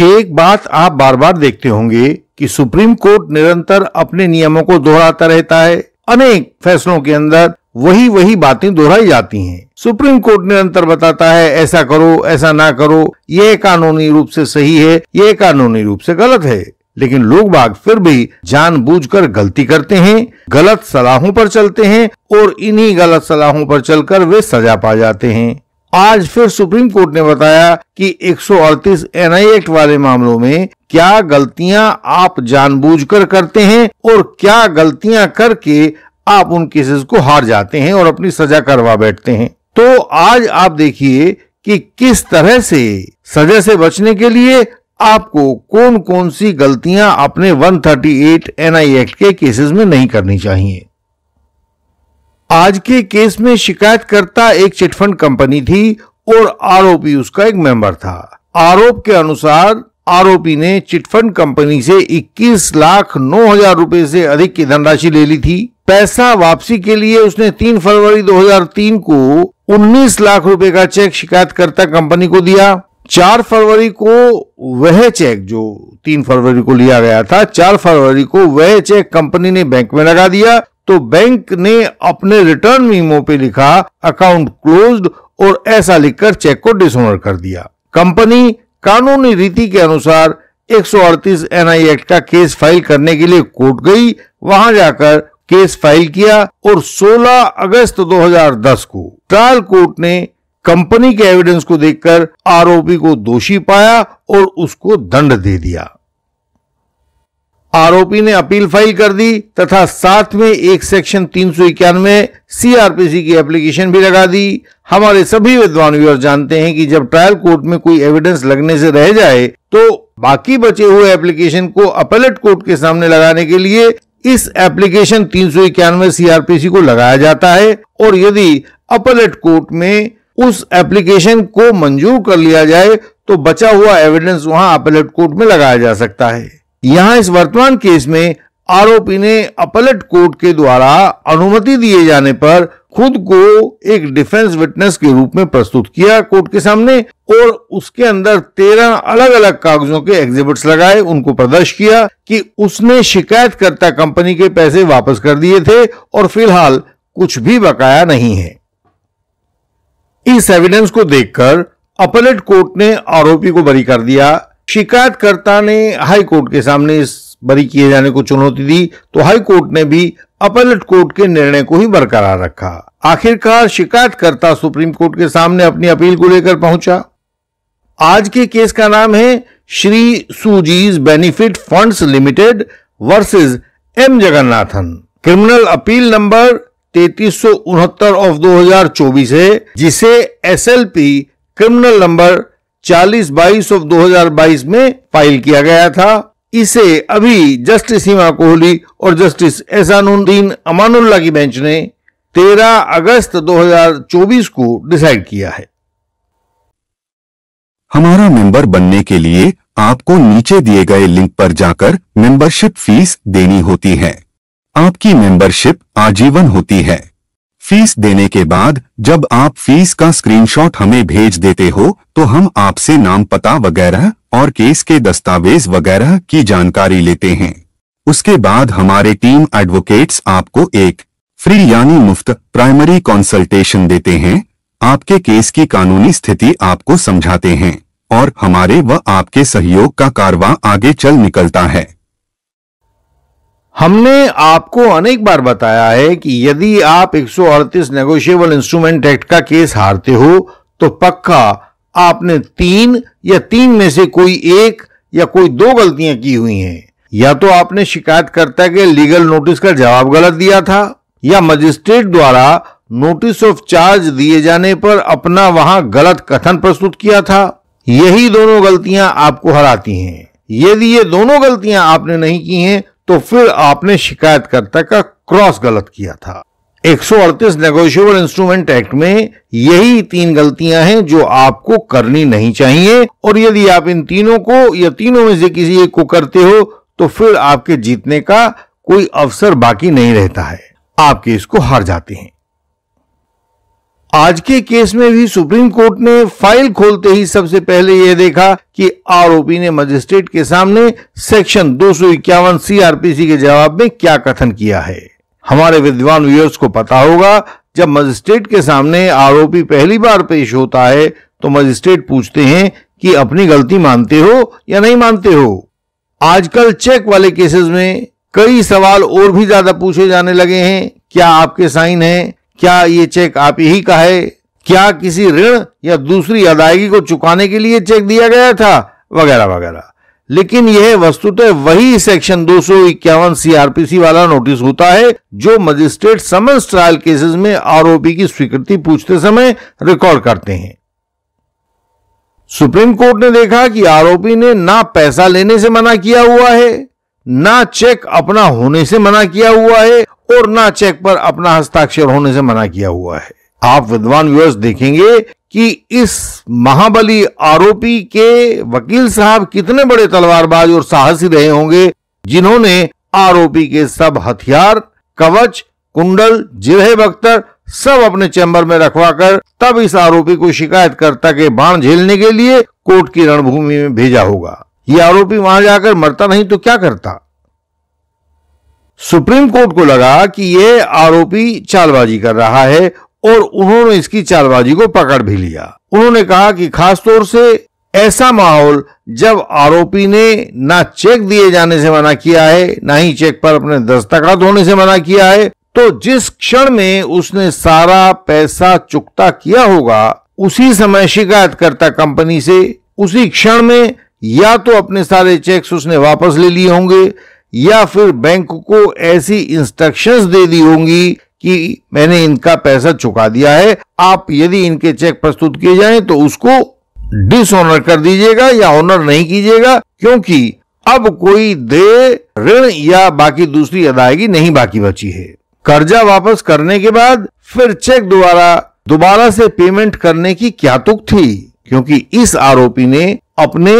एक बात आप बार बार देखते होंगे कि सुप्रीम कोर्ट निरंतर अपने नियमों को दोहराता रहता है अनेक फैसलों के अंदर वही वही बातें दोहराई जाती हैं। सुप्रीम कोर्ट निरंतर बताता है ऐसा करो ऐसा ना करो ये कानूनी रूप से सही है ये कानूनी रूप से गलत है लेकिन लोग बाग फिर भी जानबूझकर गलती करते हैं गलत सलाहों पर चलते हैं और इन्हीं गलत सलाहों पर चलकर वे सजा पा जाते हैं आज फिर सुप्रीम कोर्ट ने बताया कि 138 एनआई एक्ट वाले मामलों में क्या गलतियां आप जानबूझकर करते हैं और क्या गलतियां करके आप उन केसेस को हार जाते हैं और अपनी सजा करवा बैठते हैं तो आज आप देखिए कि किस तरह से सजा से बचने के लिए आपको कौन कौन सी गलतियां अपने 138 एनआई एक्ट के केसेस में नहीं करनी चाहिए आज के केस में शिकायतकर्ता एक चिटफंड कंपनी थी और आरोपी उसका एक मेंबर था आरोप के अनुसार आरोपी ने चिटफंड कंपनी से 21 लाख नौ हजार रूपए से अधिक की धनराशि ले ली थी पैसा वापसी के लिए उसने 3 फरवरी 2003 को 19 लाख रुपए का चेक शिकायतकर्ता कंपनी को दिया 4 फरवरी को वह चेक जो 3 फरवरी को लिया गया था 4 फरवरी को वह चेक कंपनी ने बैंक में लगा दिया तो बैंक ने अपने रिटर्न मीमो पे लिखा अकाउंट क्लोज्ड और ऐसा लिखकर चेक को डिसऑनर कर दिया कंपनी कानूनी रीति के अनुसार 138 एनआई एक्ट का केस फाइल करने के लिए कोर्ट गई वहां जाकर केस फाइल किया और 16 अगस्त 2010 को ट्रायल कोर्ट ने कंपनी के एविडेंस को देखकर आरोपी को दोषी पाया और उसको दंड दे दिया आरोपी ने अपील फाइल कर दी तथा साथ में एक सेक्शन तीन सौ इक्यानवे सीआरपीसी की एप्लीकेशन भी लगा दी हमारे सभी विद्वान व्यूअर जानते हैं कि जब ट्रायल कोर्ट में कोई एविडेंस लगने से रह जाए तो बाकी बचे हुए एप्लीकेशन को अपेलेट कोर्ट के सामने लगाने के लिए इस एप्लीकेशन तीन सौ इक्यानवे सीआरपीसी को लगाया जाता है और यदि अपेलेट कोर्ट में उस एप्लीकेशन को मंजूर कर लिया जाए तो बचा हुआ एविडेंस वहां अपेलेट कोर्ट में लगाया जा सकता है यहां इस वर्तमान केस में आरोपी ने अपलेट कोर्ट के द्वारा अनुमति दिए जाने पर खुद को एक डिफेंस विटनेस के रूप में प्रस्तुत किया कोर्ट के सामने और उसके अंदर तेरह अलग अलग कागजों के एग्जिबिट्स लगाए उनको प्रदर्श किया कि उसने शिकायतकर्ता कंपनी के पैसे वापस कर दिए थे और फिलहाल कुछ भी बकाया नहीं है इस एविडेंस को देखकर अपलेट कोर्ट ने आरोपी को बरी कर दिया शिकायतकर्ता ने हाई कोर्ट के सामने इस बरी किए जाने को चुनौती दी तो हाई कोर्ट ने भी अपेलेट कोर्ट के निर्णय को ही बरकरार रखा आखिरकार शिकायतकर्ता सुप्रीम कोर्ट के सामने अपनी अपील को लेकर पहुंचा आज के केस का नाम है Shri Sujis benefit funds limited versus M Jagannathan criminal appeal number तैतीस ऑफ 2024 है जिसे एसएलपी क्रिमिनल नंबर चालीस बाईस ऑफ 2022 में फाइल किया गया था इसे अभी जस्टिस हिमा कोहली और जस्टिस एहसानुद्दीन अमानुल्ला की बेंच ने 13 अगस्त 2024 को डिसाइड किया है हमारा मेंबर बनने के लिए आपको नीचे दिए गए लिंक पर जाकर मेंबरशिप फीस देनी होती है आपकी मेंबरशिप आजीवन होती है फीस देने के बाद जब आप फीस का स्क्रीनशॉट हमें भेज देते हो तो हम आपसे नाम पता वगैरह और केस के दस्तावेज वगैरह की जानकारी लेते हैं उसके बाद हमारे टीम एडवोकेट्स आपको एक फ्री यानी मुफ्त प्राइमरी कंसल्टेशन देते हैं आपके केस की कानूनी स्थिति आपको समझाते हैं और हमारे व आपके सहयोग का कारवा आगे चल निकलता है हमने आपको अनेक बार बताया है कि यदि आप 138 नेगोशिएबल इंस्ट्रूमेंट एक्ट का केस हारते हो तो पक्का आपने तीन या तीन में से कोई एक या कोई दो गलतियां की हुई हैं या तो आपने शिकायतकर्ता के लीगल नोटिस का जवाब गलत दिया था या मजिस्ट्रेट द्वारा नोटिस ऑफ चार्ज दिए जाने पर अपना वहां गलत कथन प्रस्तुत किया था यही दोनों गलतियां आपको हराती हैं यदि ये दोनों गलतियां आपने नहीं की हैं तो फिर आपने शिकायतकर्ता का क्रॉस गलत किया था 138 नेगोशिएबल इंस्ट्रूमेंट एक्ट में यही तीन गलतियां हैं जो आपको करनी नहीं चाहिए और यदि आप इन तीनों को या तीनों में से किसी एक को करते हो तो फिर आपके जीतने का कोई अवसर बाकी नहीं रहता है आप केस को हार जाते हैं आज के केस में भी सुप्रीम कोर्ट ने फाइल खोलते ही सबसे पहले यह देखा कि आरोपी ने मजिस्ट्रेट के सामने सेक्शन दो सीआरपीसी के जवाब में क्या कथन किया है हमारे विद्वान व्यूअर्स को पता होगा जब मजिस्ट्रेट के सामने आरोपी पहली बार पेश होता है तो मजिस्ट्रेट पूछते हैं कि अपनी गलती मानते हो या नहीं मानते हो आजकल चेक वाले केसेस में कई सवाल और भी ज्यादा पूछे जाने लगे हैं क्या आपके साइन हैं क्या ये चेक आप ही का है क्या किसी ऋण या दूसरी अदायगी को चुकाने के लिए चेक दिया गया था वगैरह वगैरह लेकिन यह वस्तुतः वही सेक्शन दो सीआरपीसी वाला नोटिस होता है जो मजिस्ट्रेट समन्स ट्रायल केसेस में आरोपी की स्वीकृति पूछते समय रिकॉर्ड करते हैं सुप्रीम कोर्ट ने देखा कि आरोपी ने ना पैसा लेने से मना किया हुआ है ना चेक अपना होने से मना किया हुआ है और ना चेक पर अपना हस्ताक्षर होने से मना किया हुआ है आप विद्वान व्यवस्थ देखेंगे कि इस महाबली आरोपी के वकील साहब कितने बड़े तलवारबाज और साहसी रहे होंगे जिन्होंने आरोपी के सब हथियार कवच कुंडल जिरह बख्तर सब अपने चैम्बर में रखवाकर तब इस आरोपी को शिकायतकर्ता के बाण झेलने के लिए कोर्ट की रणभूमि में भेजा होगा ये आरोपी वहां जाकर मरता नहीं तो क्या करता सुप्रीम कोर्ट को लगा कि यह आरोपी चालबाजी कर रहा है और उन्होंने इसकी चालबाजी को पकड़ भी लिया उन्होंने कहा कि खासतौर से ऐसा माहौल जब आरोपी ने ना चेक दिए जाने से मना किया है ना ही चेक पर अपने दस्तखत होने से मना किया है तो जिस क्षण में उसने सारा पैसा चुकता किया होगा उसी समय शिकायत करता कंपनी से उसी क्षण में या तो अपने सारे चेक्स उसने वापस ले लिए होंगे या फिर बैंक को ऐसी इंस्ट्रक्शंस दे दी होंगी कि मैंने इनका पैसा चुका दिया है आप यदि इनके चेक प्रस्तुत किए जाएं तो उसको डिसऑनर कर दीजिएगा या ऑनर नहीं कीजिएगा क्योंकि अब कोई दे ऋण या बाकी दूसरी अदायगी नहीं बाकी बची है कर्जा वापस करने के बाद फिर चेक द्वारा दोबारा से पेमेंट करने की क्या तुक थी क्योंकि इस आरोपी ने अपने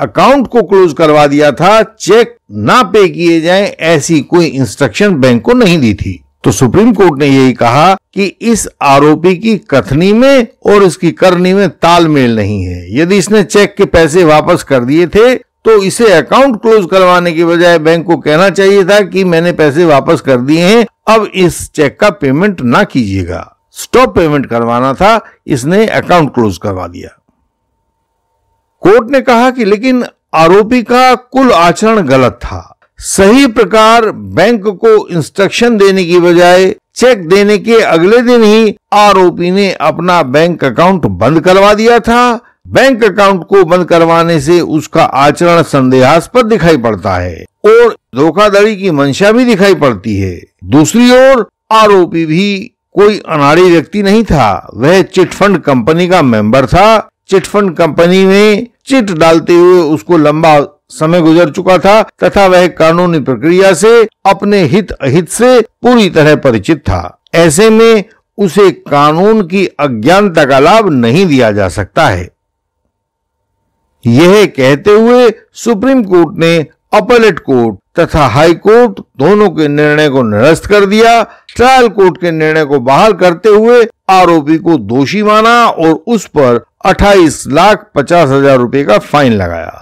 अकाउंट को क्लोज करवा दिया था चेक ना पे किए जाएं ऐसी कोई इंस्ट्रक्शन बैंक को नहीं दी थी तो सुप्रीम कोर्ट ने यही कहा कि इस आरोपी की कथनी में और इसकी करनी में तालमेल नहीं है यदि इसने चेक के पैसे वापस कर दिए थे तो इसे अकाउंट क्लोज करवाने के बजाय बैंक को कहना चाहिए था कि मैंने पैसे वापस कर दिए हैं अब इस चेक का पेमेंट ना कीजिएगा स्टॉप पेमेंट करवाना था इसने अकाउंट क्लोज करवा दिया कोर्ट ने कहा कि लेकिन आरोपी का कुल आचरण गलत था सही प्रकार बैंक को इंस्ट्रक्शन देने की बजाय चेक देने के अगले दिन ही आरोपी ने अपना बैंक अकाउंट बंद करवा दिया था बैंक अकाउंट को बंद करवाने से उसका आचरण संदेहास्पद दिखाई पड़ता है और धोखाधड़ी की मंशा भी दिखाई पड़ती है दूसरी ओर आरोपी भी कोई अनाड़ी व्यक्ति नहीं था वह चिटफंड कंपनी का मेंबर था चिटफंड कंपनी में चिट डालते हुए उसको लंबा समय गुजर चुका था तथा वह कानूनी प्रक्रिया से अपने हित अहित से पूरी तरह परिचित था ऐसे में उसे कानून की अज्ञानता का लाभ नहीं दिया जा सकता है यह कहते हुए सुप्रीम कोर्ट ने अपलेट कोर्ट तथा हाई कोर्ट दोनों के निर्णय को निरस्त कर दिया ट्रायल कोर्ट के निर्णय को बहाल करते हुए आरोपी को दोषी माना और उस पर 28 लाख पचास हजार रूपए का फाइन लगाया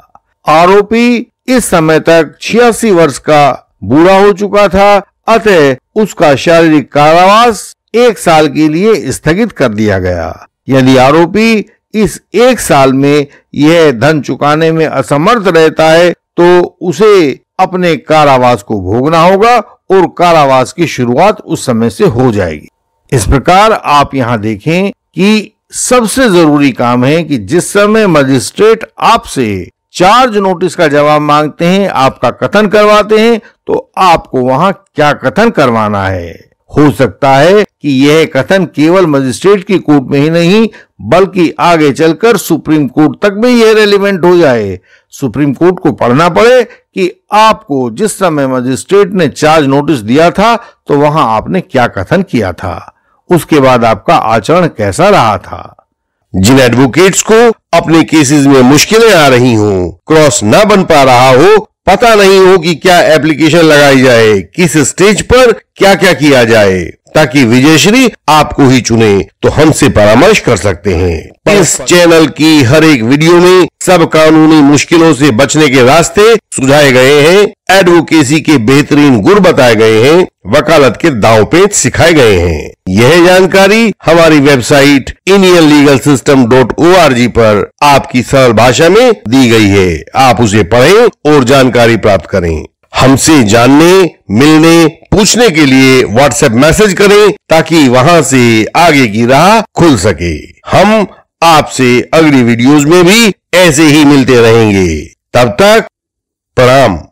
आरोपी इस समय तक छियासी वर्ष का बूढ़ा हो चुका था अतः उसका शारीरिक कारावास एक साल के लिए स्थगित कर दिया गया यदि आरोपी इस एक साल में यह धन चुकाने में असमर्थ रहता है तो उसे अपने कारावास को भोगना होगा और कारावास की शुरुआत उस समय से हो जाएगी इस प्रकार आप यहाँ देखें कि सबसे जरूरी काम है कि जिस समय मजिस्ट्रेट आपसे चार्ज नोटिस का जवाब मांगते हैं आपका कथन करवाते हैं तो आपको वहां क्या कथन करवाना है हो सकता है कि यह कथन केवल मजिस्ट्रेट की कोर्ट में ही नहीं बल्कि आगे चलकर सुप्रीम कोर्ट तक भी यह रेलिवेंट हो जाए सुप्रीम कोर्ट को पढ़ना पड़े कि आपको जिस समय मजिस्ट्रेट ने चार्ज नोटिस दिया था तो वहां आपने क्या कथन किया था उसके बाद आपका आचरण कैसा रहा था जिन एडवोकेट्स को अपने केसेस में मुश्किलें आ रही हो क्रॉस न बन पा रहा हो पता नहीं हो कि क्या एप्लीकेशन लगाई जाए किस स्टेज पर क्या क्या किया जाए ताकि विजयश्री आपको ही चुने तो हमसे परामर्श कर सकते हैं इस चैनल की हर एक वीडियो में सब कानूनी मुश्किलों से बचने के रास्ते सुझाए गए हैं एडवोकेसी के बेहतरीन गुर बताए गए हैं वकालत के दाव पे सिखाए गए हैं यह जानकारी हमारी website Indian legal system dot O R G पर आपकी सरल भाषा में दी गई है आप उसे पढ़ें और जानकारी प्राप्त करें हमसे जानने मिलने पूछने के लिए व्हाट्सएप मैसेज करें ताकि वहां से आगे की राह खुल सके हम आपसे अगली वीडियोस में भी ऐसे ही मिलते रहेंगे तब तक प्रणाम